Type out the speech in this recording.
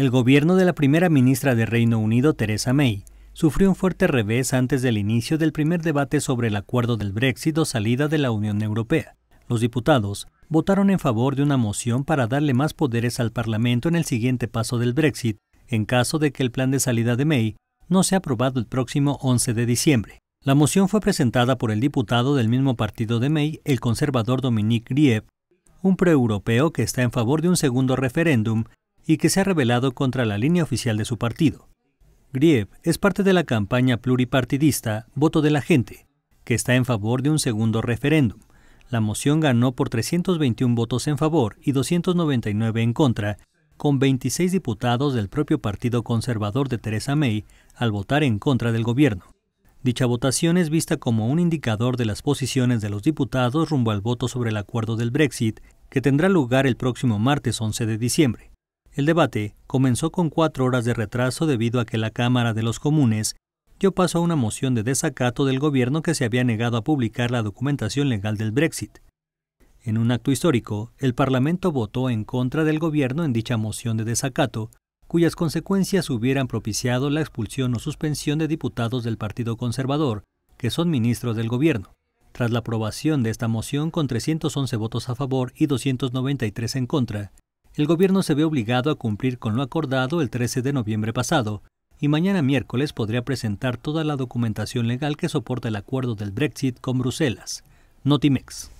El gobierno de la primera ministra de Reino Unido, Theresa May, sufrió un fuerte revés antes del inicio del primer debate sobre el acuerdo del Brexit o salida de la Unión Europea. Los diputados votaron en favor de una moción para darle más poderes al Parlamento en el siguiente paso del Brexit, en caso de que el plan de salida de May no sea aprobado el próximo 11 de diciembre. La moción fue presentada por el diputado del mismo partido de May, el conservador Dominique Grieb, un proeuropeo que está en favor de un segundo referéndum y que se ha revelado contra la línea oficial de su partido. Grieb es parte de la campaña pluripartidista Voto de la Gente, que está en favor de un segundo referéndum. La moción ganó por 321 votos en favor y 299 en contra, con 26 diputados del propio Partido Conservador de Theresa May al votar en contra del gobierno. Dicha votación es vista como un indicador de las posiciones de los diputados rumbo al voto sobre el acuerdo del Brexit, que tendrá lugar el próximo martes 11 de diciembre. El debate comenzó con cuatro horas de retraso debido a que la Cámara de los Comunes dio paso a una moción de desacato del gobierno que se había negado a publicar la documentación legal del Brexit. En un acto histórico, el Parlamento votó en contra del gobierno en dicha moción de desacato, cuyas consecuencias hubieran propiciado la expulsión o suspensión de diputados del Partido Conservador, que son ministros del gobierno. Tras la aprobación de esta moción con 311 votos a favor y 293 en contra, el gobierno se ve obligado a cumplir con lo acordado el 13 de noviembre pasado, y mañana miércoles podría presentar toda la documentación legal que soporta el acuerdo del Brexit con Bruselas. Notimex.